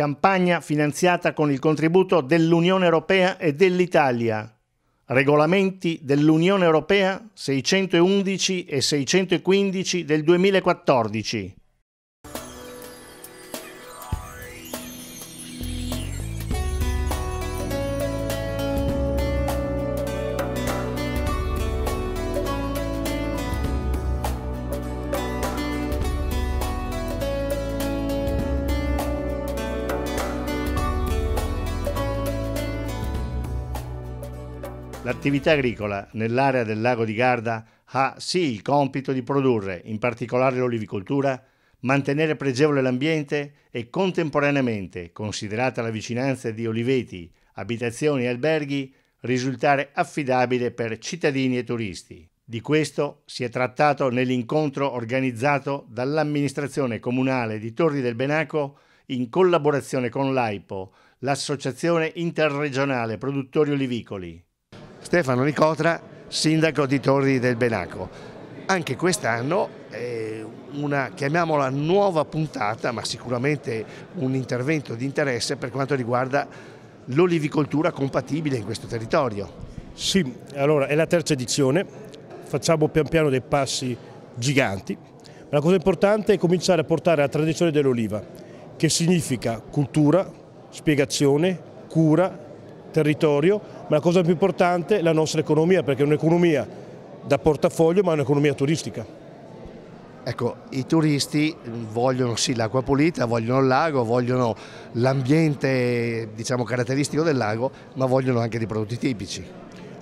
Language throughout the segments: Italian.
Campagna finanziata con il contributo dell'Unione Europea e dell'Italia. Regolamenti dell'Unione Europea 611 e 615 del 2014. L'attività agricola nell'area del lago di Garda ha sì il compito di produrre, in particolare l'olivicoltura, mantenere pregevole l'ambiente e contemporaneamente, considerata la vicinanza di oliveti, abitazioni e alberghi, risultare affidabile per cittadini e turisti. Di questo si è trattato nell'incontro organizzato dall'amministrazione comunale di Torri del Benaco in collaborazione con l'AIPO, l'Associazione Interregionale Produttori Olivicoli. Stefano Nicotra, sindaco di Torri del Benaco. Anche quest'anno è una, chiamiamola, nuova puntata, ma sicuramente un intervento di interesse per quanto riguarda l'olivicoltura compatibile in questo territorio. Sì, allora è la terza edizione, facciamo pian piano dei passi giganti, ma la cosa importante è cominciare a portare la tradizione dell'oliva, che significa cultura, spiegazione, cura territorio, ma la cosa più importante è la nostra economia, perché è un'economia da portafoglio ma è un'economia turistica. Ecco, i turisti vogliono sì l'acqua pulita, vogliono il lago, vogliono l'ambiente diciamo, caratteristico del lago, ma vogliono anche dei prodotti tipici.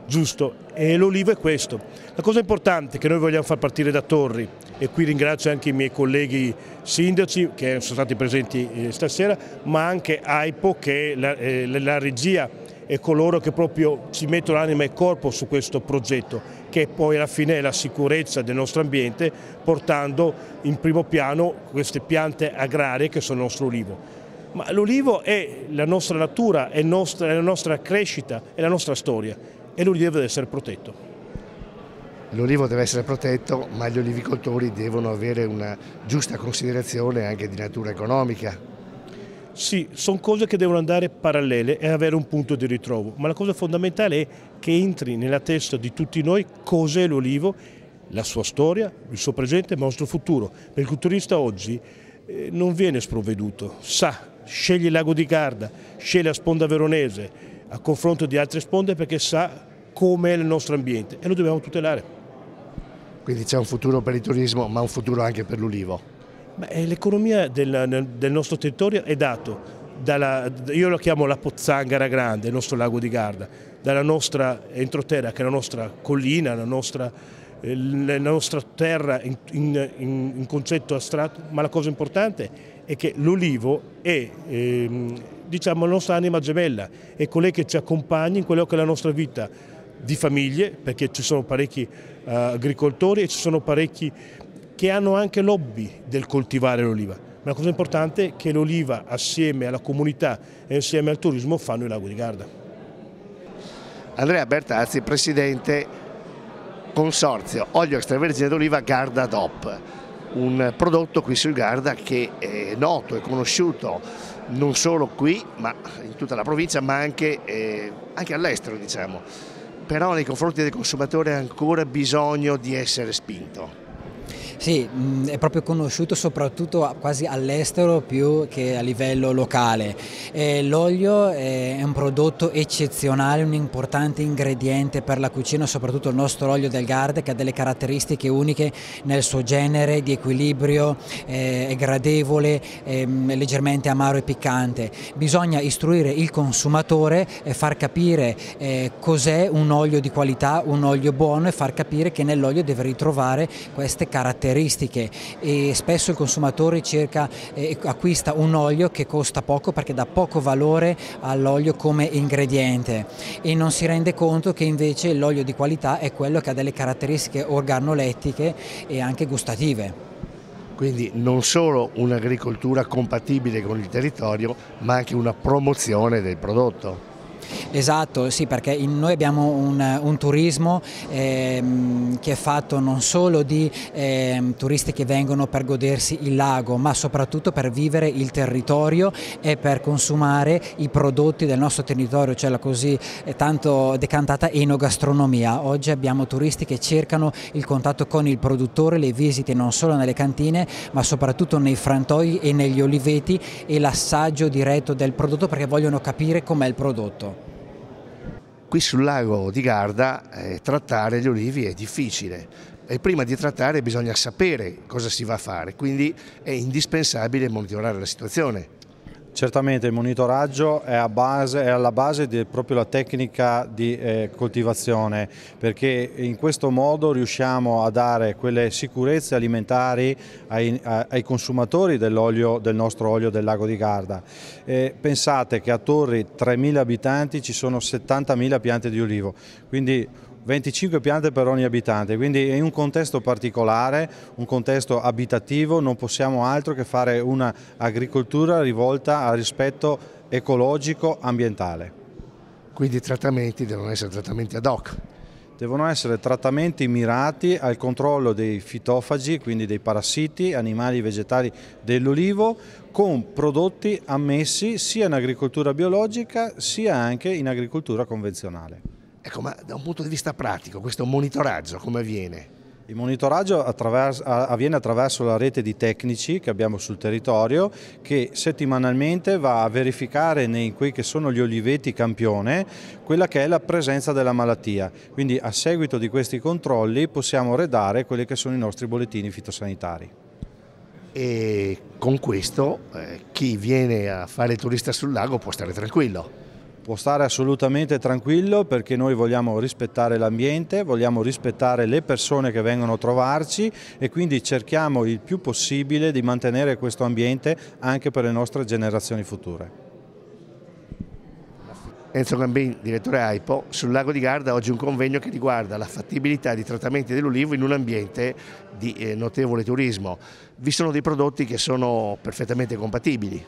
Giusto, e l'olivo è questo. La cosa importante che noi vogliamo far partire da Torri, e qui ringrazio anche i miei colleghi sindaci che sono stati presenti eh, stasera, ma anche AIPO che è la, eh, la regia e coloro che proprio ci mettono anima e corpo su questo progetto, che poi alla fine è la sicurezza del nostro ambiente, portando in primo piano queste piante agrarie che sono il nostro olivo. Ma l'olivo è la nostra natura, è, nostra, è la nostra crescita, è la nostra storia e l'olivo deve essere protetto. L'olivo deve essere protetto, ma gli olivicoltori devono avere una giusta considerazione anche di natura economica, sì, sono cose che devono andare parallele e avere un punto di ritrovo, ma la cosa fondamentale è che entri nella testa di tutti noi cos'è l'olivo, la sua storia, il suo presente, ma il nostro futuro, perché il turista oggi eh, non viene sprovveduto, sa, sceglie il lago di Garda, sceglie la sponda veronese a confronto di altre sponde perché sa com'è il nostro ambiente e lo dobbiamo tutelare. Quindi c'è un futuro per il turismo ma un futuro anche per l'olivo. Eh, l'economia del, del, nostro territorio è data dalla, io la chiamo la pozzanghera grande, il nostro lago di Garda, dalla nostra entroterra che è la nostra collina, la nostra, eh, la nostra terra in, in, in, concetto astratto, ma la cosa importante è che l'olivo è eh, diciamo, la nostra anima gemella, è colei che ci accompagna in quello che è la nostra vita di famiglie, perché ci sono parecchi eh, agricoltori e ci sono parecchi che hanno anche lobby del coltivare l'oliva. Ma la cosa importante è che l'oliva assieme alla comunità e insieme al turismo fanno il lago di Garda. Andrea Bertazzi, presidente consorzio olio extravergine d'oliva Garda DOP un prodotto qui sul Garda che è noto e conosciuto non solo qui ma in tutta la provincia ma anche, eh, anche all'estero diciamo però nei confronti del consumatore ha ancora bisogno di essere spinto. Sì, mm, è proprio conosciuto soprattutto quasi all'estero più che a livello locale. l'olio è un prodotto eccezionale, un importante ingrediente per la cucina, soprattutto il nostro olio del Garda che ha delle caratteristiche uniche nel suo genere di equilibrio, eh, è gradevole, mm, è leggermente amaro e piccante. Bisogna istruire il consumatore e far capire eh, cos'è un olio di qualità, un olio buono e far capire che nell'olio deve ritrovare queste caratteristiche caratteristiche e spesso il consumatore cerca, eh, acquista un olio che costa poco perché dà poco valore all'olio come ingrediente e non si rende conto che invece l'olio di qualità è quello che ha delle caratteristiche organolettiche e anche gustative. Quindi non solo un'agricoltura compatibile con il territorio, ma anche una promozione del prodotto. Esatto, sì, perché in, noi abbiamo un, un turismo ehm, che è fatto non solo di ehm, turisti che vengono per godersi il lago, ma soprattutto per vivere il territorio e per consumare i prodotti del nostro territorio, cioè la così eh, tanto decantata enogastronomia. Oggi abbiamo turisti che cercano il contatto con il produttore, le visite non solo nelle cantine, ma soprattutto nei frantoi e negli oliveti e l'assaggio diretto del prodotto perché vogliono capire com'è il prodotto. Qui sul lago di Garda eh, trattare gli olivi è difficile e prima di trattare bisogna sapere cosa si va a fare, quindi è indispensabile monitorare la situazione. Certamente il monitoraggio è, base, è alla base di, proprio la tecnica di eh, coltivazione perché in questo modo riusciamo a dare quelle sicurezze alimentari ai, a, ai consumatori del nostro olio del lago di Garda. Eh, pensate che a Torri 3.000 abitanti ci sono 70.000 piante di olivo, quindi 25 piante per ogni abitante, quindi in un contesto particolare, un contesto abitativo, non possiamo altro che fare un'agricoltura rivolta al rispetto ecologico ambientale. Quindi i trattamenti devono essere trattamenti ad hoc? devono essere trattamenti mirati al controllo dei fitofagi, quindi dei parassiti, animali vegetali dell'olivo, con prodotti ammessi sia in agricoltura biologica sia anche in agricoltura convenzionale. Ecco, ma da un punto di vista pratico, questo monitoraggio come avviene? Il monitoraggio attraverso, avviene attraverso la rete di tecnici che abbiamo sul territorio che settimanalmente va a verificare nei quei che sono gli oliveti campione quella che è la presenza della malattia. Quindi a seguito di questi controlli possiamo redare quelli che sono i nostri bollettini fitosanitari. E con questo eh, chi viene a fare turista sul lago può stare tranquillo può stare assolutamente tranquillo perché noi vogliamo rispettare l'ambiente, vogliamo rispettare le persone che vengono a trovarci e quindi cerchiamo il più possibile di mantenere questo ambiente anche per le nostre generazioni future. Enzo Gambin, direttore AIPO, sul lago di Garda oggi un convegno che riguarda la fattibilità di trattamenti dell'olivo in un ambiente di eh, notevole turismo. Vi sono dei prodotti che sono perfettamente compatibili.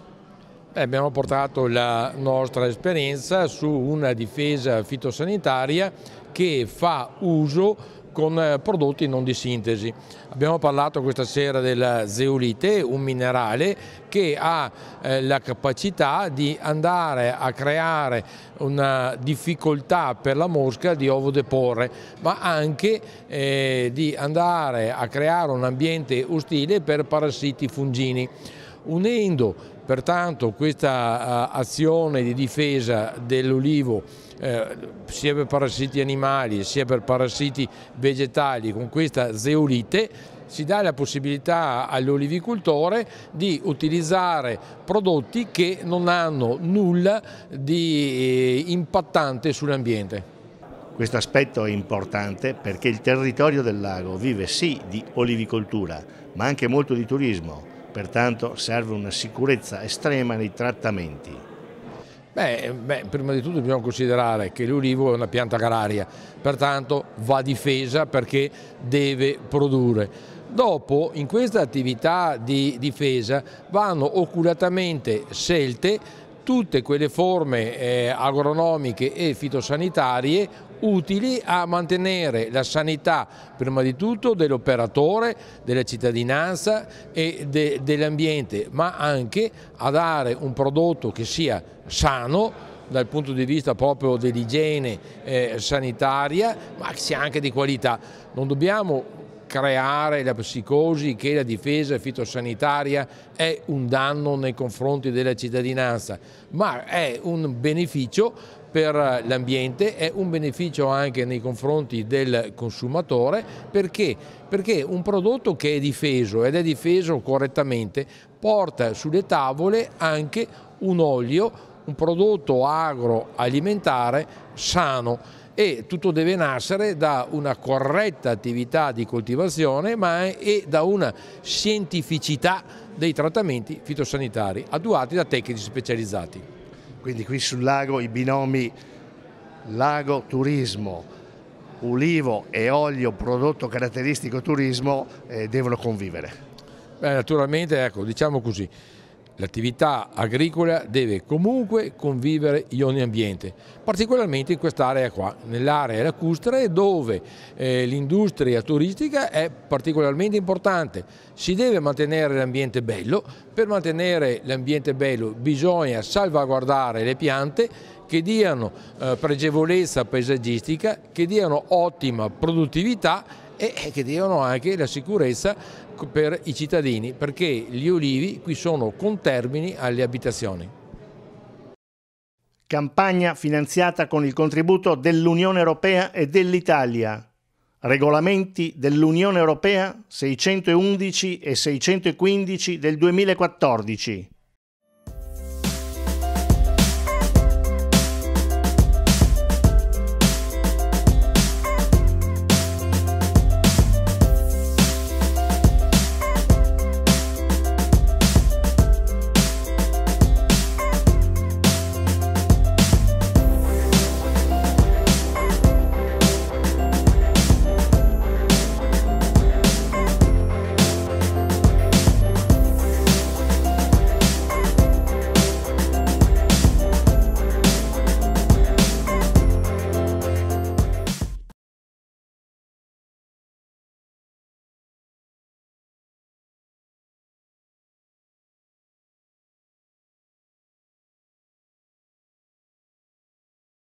Beh, abbiamo portato la nostra esperienza su una difesa fitosanitaria che fa uso con eh, prodotti non di sintesi. Abbiamo parlato questa sera della zeolite, un minerale che ha eh, la capacità di andare a creare una difficoltà per la mosca di ovo deporre, ma anche eh, di andare a creare un ambiente ostile per parassiti fungini. Unendo Pertanto questa azione di difesa dell'olivo eh, sia per parassiti animali sia per parassiti vegetali con questa zeolite si dà la possibilità all'olivicoltore di utilizzare prodotti che non hanno nulla di eh, impattante sull'ambiente. Questo aspetto è importante perché il territorio del lago vive sì di olivicoltura ma anche molto di turismo pertanto serve una sicurezza estrema nei trattamenti. Beh, beh, prima di tutto dobbiamo considerare che l'olivo è una pianta agraria, pertanto va difesa perché deve produrre. Dopo, in questa attività di difesa vanno oculatamente scelte tutte quelle forme eh, agronomiche e fitosanitarie utili a mantenere la sanità prima di tutto dell'operatore, della cittadinanza e de, dell'ambiente, ma anche a dare un prodotto che sia sano dal punto di vista proprio dell'igiene eh, sanitaria, ma che sia anche di qualità. Non dobbiamo creare la psicosi che la difesa fitosanitaria è un danno nei confronti della cittadinanza, ma è un beneficio per l'ambiente, è un beneficio anche nei confronti del consumatore perché? perché un prodotto che è difeso ed è difeso correttamente porta sulle tavole anche un olio, un prodotto agroalimentare sano e tutto deve nascere da una corretta attività di coltivazione ma e da una scientificità dei trattamenti fitosanitari attuati da tecnici specializzati. Quindi qui sul lago i binomi lago turismo, ulivo e olio prodotto caratteristico turismo eh, devono convivere. Beh, naturalmente, ecco, diciamo così, L'attività agricola deve comunque convivere in ogni ambiente, particolarmente in quest'area qua, nell'area lacustre dove eh, l'industria turistica è particolarmente importante. Si deve mantenere l'ambiente bello, per mantenere l'ambiente bello bisogna salvaguardare le piante che diano eh, pregevolezza paesaggistica, che diano ottima produttività e che diano anche la sicurezza per i cittadini, perché gli ulivi qui sono con termini alle abitazioni. Campagna finanziata con il contributo dell'Unione Europea e dell'Italia. Regolamenti dell'Unione Europea 611 e 615 del 2014.